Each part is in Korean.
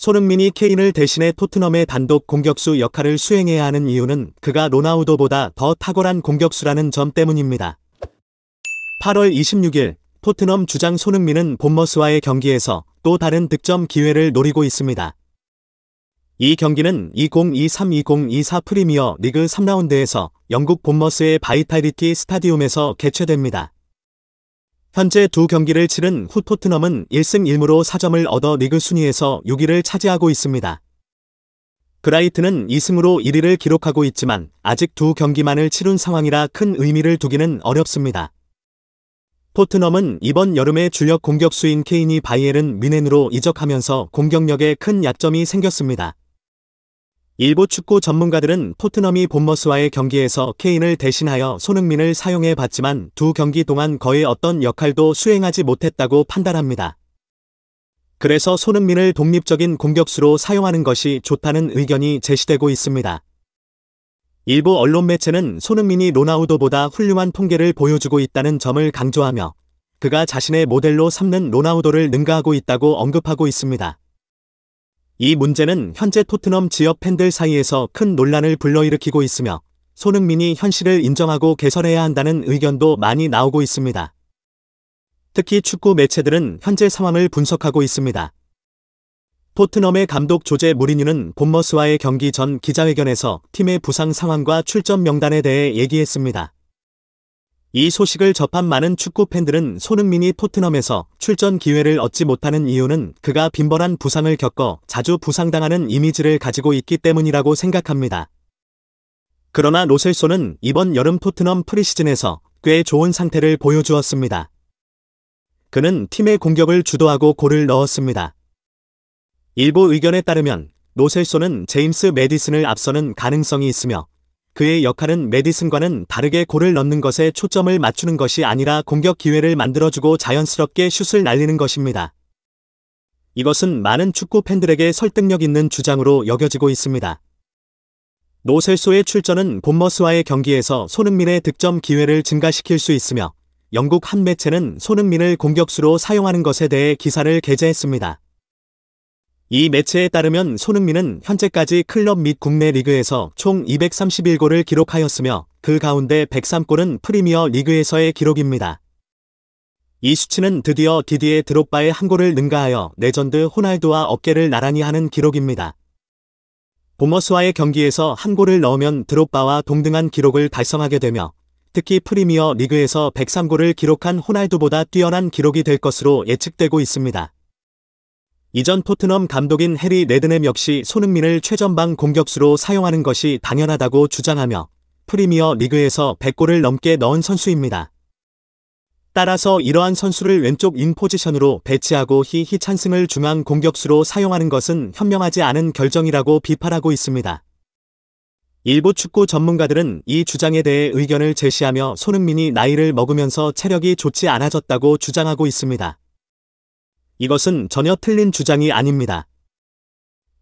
손흥민이 케인을 대신해 토트넘의 단독 공격수 역할을 수행해야 하는 이유는 그가 로나우도보다 더 탁월한 공격수라는 점 때문입니다. 8월 26일 토트넘 주장 손흥민은 본머스와의 경기에서 또 다른 득점 기회를 노리고 있습니다. 이 경기는 2023-2024 프리미어 리그 3라운드에서 영국 본머스의 바이탈리티 스타디움에서 개최됩니다. 현재 두 경기를 치른 후 토트넘은 1승 1무로 4점을 얻어 리그 순위에서 6위를 차지하고 있습니다. 브라이트는 2승으로 1위를 기록하고 있지만 아직 두 경기만을 치룬 상황이라 큰 의미를 두기는 어렵습니다. 토트넘은 이번 여름에 주력 공격수인 케인이 바이에른 미넨으로 이적하면서 공격력에 큰 약점이 생겼습니다. 일부 축구 전문가들은 토트넘이 본머스와의 경기에서 케인을 대신하여 손흥민을 사용해 봤지만 두 경기 동안 거의 어떤 역할도 수행하지 못했다고 판단합니다. 그래서 손흥민을 독립적인 공격수로 사용하는 것이 좋다는 의견이 제시되고 있습니다. 일부 언론 매체는 손흥민이 로나우도보다 훌륭한 통계를 보여주고 있다는 점을 강조하며 그가 자신의 모델로 삼는 로나우도를 능가하고 있다고 언급하고 있습니다. 이 문제는 현재 토트넘 지역 팬들 사이에서 큰 논란을 불러일으키고 있으며 손흥민이 현실을 인정하고 개선해야 한다는 의견도 많이 나오고 있습니다. 특히 축구 매체들은 현재 상황을 분석하고 있습니다. 토트넘의 감독 조제 무리뉴는 본머스와의 경기 전 기자회견에서 팀의 부상 상황과 출전 명단에 대해 얘기했습니다. 이 소식을 접한 많은 축구 팬들은 손흥민이 토트넘에서 출전 기회를 얻지 못하는 이유는 그가 빈번한 부상을 겪어 자주 부상당하는 이미지를 가지고 있기 때문이라고 생각합니다. 그러나 로셀소는 이번 여름 토트넘 프리시즌에서 꽤 좋은 상태를 보여주었습니다. 그는 팀의 공격을 주도하고 골을 넣었습니다. 일부 의견에 따르면 노셀소는 제임스 메디슨을 앞서는 가능성이 있으며 그의 역할은 메디슨과는 다르게 골을 넣는 것에 초점을 맞추는 것이 아니라 공격 기회를 만들어주고 자연스럽게 슛을 날리는 것입니다. 이것은 많은 축구 팬들에게 설득력 있는 주장으로 여겨지고 있습니다. 노셀소의 출전은 본머스와의 경기에서 손흥민의 득점 기회를 증가시킬 수 있으며 영국 한 매체는 손흥민을 공격수로 사용하는 것에 대해 기사를 게재했습니다. 이 매체에 따르면 손흥민은 현재까지 클럽 및 국내 리그에서 총 231골을 기록하였으며 그 가운데 103골은 프리미어 리그에서의 기록입니다. 이 수치는 드디어 디디의 드롭바의 한 골을 능가하여 레전드 호날두와 어깨를 나란히 하는 기록입니다. 보머스와의 경기에서 한 골을 넣으면 드롭바와 동등한 기록을 달성하게 되며 특히 프리미어 리그에서 103골을 기록한 호날두보다 뛰어난 기록이 될 것으로 예측되고 있습니다. 이전 토트넘 감독인 해리 레드넴 역시 손흥민을 최전방 공격수로 사용하는 것이 당연하다고 주장하며 프리미어 리그에서 100골을 넘게 넣은 선수입니다. 따라서 이러한 선수를 왼쪽 인 포지션으로 배치하고 히히 찬승을 중앙 공격수로 사용하는 것은 현명하지 않은 결정이라고 비판하고 있습니다. 일부 축구 전문가들은 이 주장에 대해 의견을 제시하며 손흥민이 나이를 먹으면서 체력이 좋지 않아졌다고 주장하고 있습니다. 이것은 전혀 틀린 주장이 아닙니다.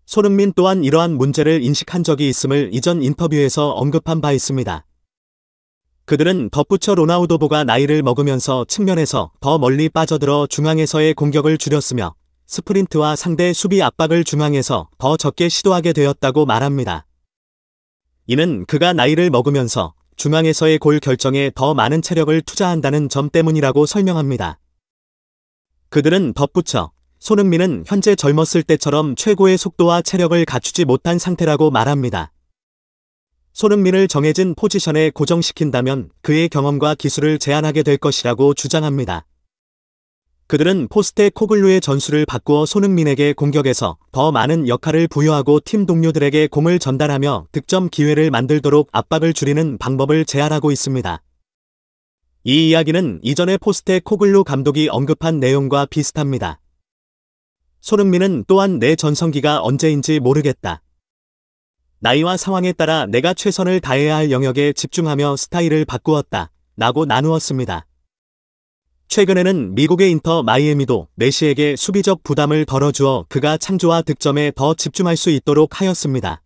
손흥민 또한 이러한 문제를 인식한 적이 있음을 이전 인터뷰에서 언급한 바 있습니다. 그들은 덧붙여 로나우도보가 나이를 먹으면서 측면에서 더 멀리 빠져들어 중앙에서의 공격을 줄였으며 스프린트와 상대 수비 압박을 중앙에서 더 적게 시도하게 되었다고 말합니다. 이는 그가 나이를 먹으면서 중앙에서의 골 결정에 더 많은 체력을 투자한다는 점 때문이라고 설명합니다. 그들은 덧붙여 손흥민은 현재 젊었을 때처럼 최고의 속도와 체력을 갖추지 못한 상태라고 말합니다. 손흥민을 정해진 포지션에 고정시킨다면 그의 경험과 기술을 제한하게 될 것이라고 주장합니다. 그들은 포스테 코글루의 전술을 바꾸어 손흥민에게 공격해서더 많은 역할을 부여하고 팀 동료들에게 공을 전달하며 득점 기회를 만들도록 압박을 줄이는 방법을 제안하고 있습니다. 이 이야기는 이전에 포스트의 코글루 감독이 언급한 내용과 비슷합니다. 손흥민은 또한 내 전성기가 언제인지 모르겠다. 나이와 상황에 따라 내가 최선을 다해야 할 영역에 집중하며 스타일을 바꾸었다. 라고 나누었습니다. 최근에는 미국의 인터 마이애미도 메시에게 수비적 부담을 덜어주어 그가 창조와 득점에 더 집중할 수 있도록 하였습니다.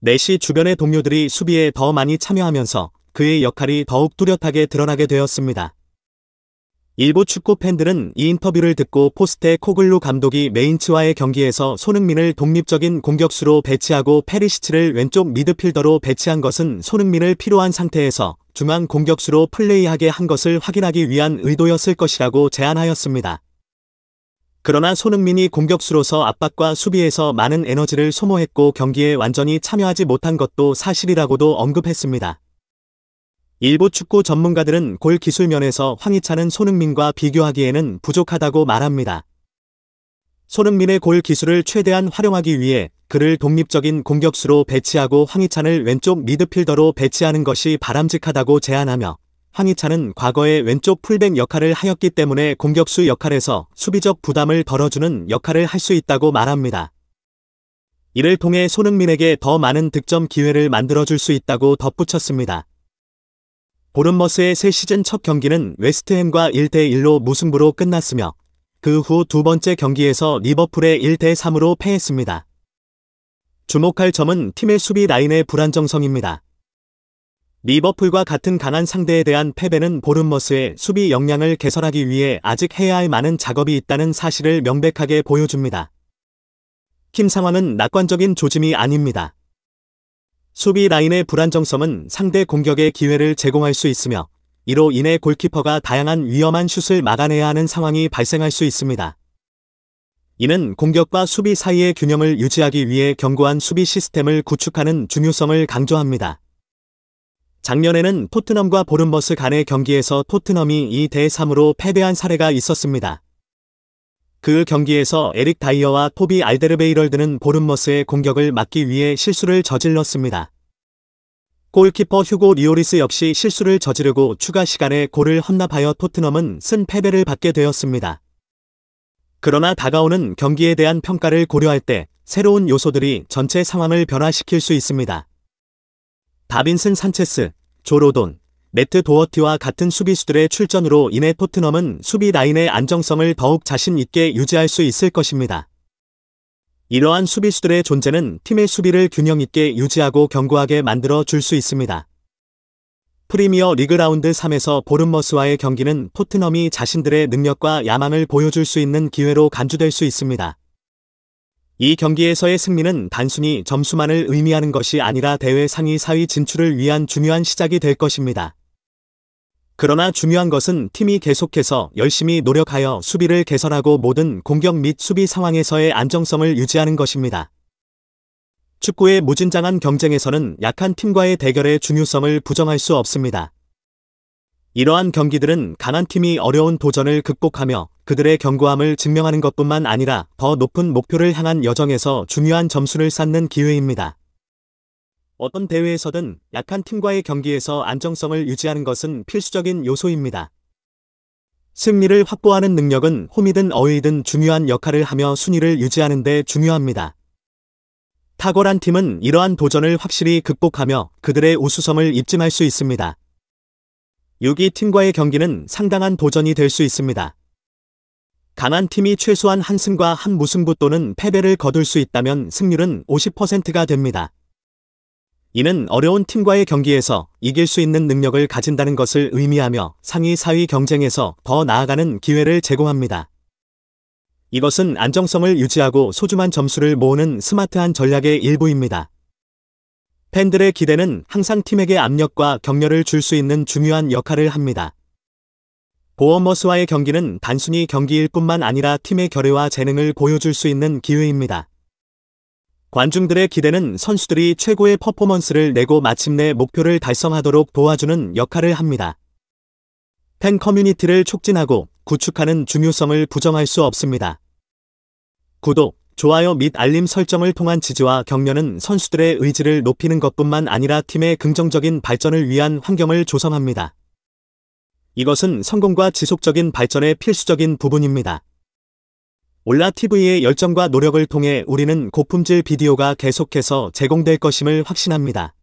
메시 주변의 동료들이 수비에 더 많이 참여하면서 그의 역할이 더욱 뚜렷하게 드러나게 되었습니다. 일부 축구 팬들은 이 인터뷰를 듣고 포스테 코글루 감독이 메인츠와의 경기에서 손흥민을 독립적인 공격수로 배치하고 페리시치를 왼쪽 미드필더로 배치한 것은 손흥민을 필요한 상태에서 중앙 공격수로 플레이하게 한 것을 확인하기 위한 의도였을 것이라고 제안하였습니다. 그러나 손흥민이 공격수로서 압박과 수비에서 많은 에너지를 소모했고 경기에 완전히 참여하지 못한 것도 사실이라고도 언급했습니다. 일부 축구 전문가들은 골 기술 면에서 황희찬은 손흥민과 비교하기에는 부족하다고 말합니다. 손흥민의 골 기술을 최대한 활용하기 위해 그를 독립적인 공격수로 배치하고 황희찬을 왼쪽 미드필더로 배치하는 것이 바람직하다고 제안하며 황희찬은 과거에 왼쪽 풀백 역할을 하였기 때문에 공격수 역할에서 수비적 부담을 덜어주는 역할을 할 수 있다고 말합니다. 이를 통해 손흥민에게 더 많은 득점 기회를 만들어줄 수 있다고 덧붙였습니다. 보름머스의 새 시즌 첫 경기는 웨스트햄과 1대1로 무승부로 끝났으며 그 후 두 번째 경기에서 리버풀에 1대3으로 패했습니다. 주목할 점은 팀의 수비 라인의 불안정성입니다. 리버풀과 같은 강한 상대에 대한 패배는 보름머스의 수비 역량을 개설하기 위해 아직 해야 할 많은 작업이 있다는 사실을 명백하게 보여줍니다. 팀 상황은 낙관적인 조짐이 아닙니다. 수비 라인의 불안정성은 상대 공격의 기회를 제공할 수 있으며 이로 인해 골키퍼가 다양한 위험한 슛을 막아내야 하는 상황이 발생할 수 있습니다. 이는 공격과 수비 사이의 균형을 유지하기 위해 견고한 수비 시스템을 구축하는 중요성을 강조합니다. 작년에는 토트넘과 보름버스 간의 경기에서 토트넘이 2대3으로 패배한 사례가 있었습니다. 그 경기에서 에릭 다이어와 토비 알데르베이럴드는 보른머스의 공격을 막기 위해 실수를 저질렀습니다. 골키퍼 휴고 리오리스 역시 실수를 저지르고 추가 시간에 골을 헌납하여 토트넘은 쓴 패배를 받게 되었습니다. 그러나 다가오는 경기에 대한 평가를 고려할 때 새로운 요소들이 전체 상황을 변화시킬 수 있습니다. 다빈슨 산체스, 조로돈, 매트 도어티와 같은 수비수들의 출전으로 인해 토트넘은 수비 라인의 안정성을 더욱 자신 있게 유지할 수 있을 것입니다. 이러한 수비수들의 존재는 팀의 수비를 균형 있게 유지하고 견고하게 만들어 줄 수 있습니다. 프리미어 리그 라운드 3에서 보름머스와의 경기는 토트넘이 자신들의 능력과 야망을 보여줄 수 있는 기회로 간주될 수 있습니다. 이 경기에서의 승리는 단순히 점수만을 의미하는 것이 아니라 대회 상위 4위 진출을 위한 중요한 시작이 될 것입니다. 그러나 중요한 것은 팀이 계속해서 열심히 노력하여 수비를 개선하고 모든 공격 및 수비 상황에서의 안정성을 유지하는 것입니다. 축구의 무진장한 경쟁에서는 약한 팀과의 대결의 중요성을 부정할 수 없습니다. 이러한 경기들은 강한 팀이 어려운 도전을 극복하며 그들의 견고함을 증명하는 것뿐만 아니라 더 높은 목표를 향한 여정에서 중요한 점수를 쌓는 기회입니다. 어떤 대회에서든 약한 팀과의 경기에서 안정성을 유지하는 것은 필수적인 요소입니다. 승리를 확보하는 능력은 홈이든 어웨이든 중요한 역할을 하며 순위를 유지하는 데 중요합니다. 탁월한 팀은 이러한 도전을 확실히 극복하며 그들의 우수성을 입증할 수 있습니다. 6위 팀과의 경기는 상당한 도전이 될 수 있습니다. 강한 팀이 최소한 한 승과 한 무승부 또는 패배를 거둘 수 있다면 승률은 50%가 됩니다. 이는 어려운 팀과의 경기에서 이길 수 있는 능력을 가진다는 것을 의미하며 상위 4위 경쟁에서 더 나아가는 기회를 제공합니다. 이것은 안정성을 유지하고 소중한 점수를 모으는 스마트한 전략의 일부입니다. 팬들의 기대는 항상 팀에게 압력과 격려를 줄 수 있는 중요한 역할을 합니다. 보어머스와의 경기는 단순히 경기일 뿐만 아니라 팀의 결의와 재능을 보여줄 수 있는 기회입니다. 관중들의 기대는 선수들이 최고의 퍼포먼스를 내고 마침내 목표를 달성하도록 도와주는 역할을 합니다. 팬 커뮤니티를 촉진하고 구축하는 중요성을 부정할 수 없습니다. 구독, 좋아요 및 알림 설정을 통한 지지와 격려는 선수들의 의지를 높이는 것뿐만 아니라 팀의 긍정적인 발전을 위한 환경을 조성합니다. 이것은 성공과 지속적인 발전의 필수적인 부분입니다. 올라TV의 열정과 노력을 통해 우리는 고품질 비디오가 계속해서 제공될 것임을 확신합니다.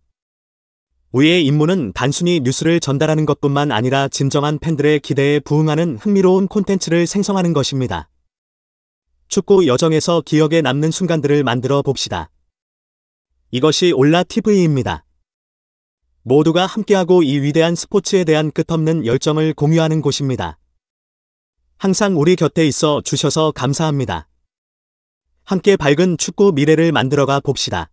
우리의 임무는 단순히 뉴스를 전달하는 것뿐만 아니라 진정한 팬들의 기대에 부응하는 흥미로운 콘텐츠를 생성하는 것입니다. 축구 여정에서 기억에 남는 순간들을 만들어 봅시다. 이것이 올라TV입니다. 모두가 함께하고 이 위대한 스포츠에 대한 끝없는 열정을 공유하는 곳입니다. 항상 우리 곁에 있어 주셔서 감사합니다. 함께 밝은 축구 미래를 만들어가 봅시다.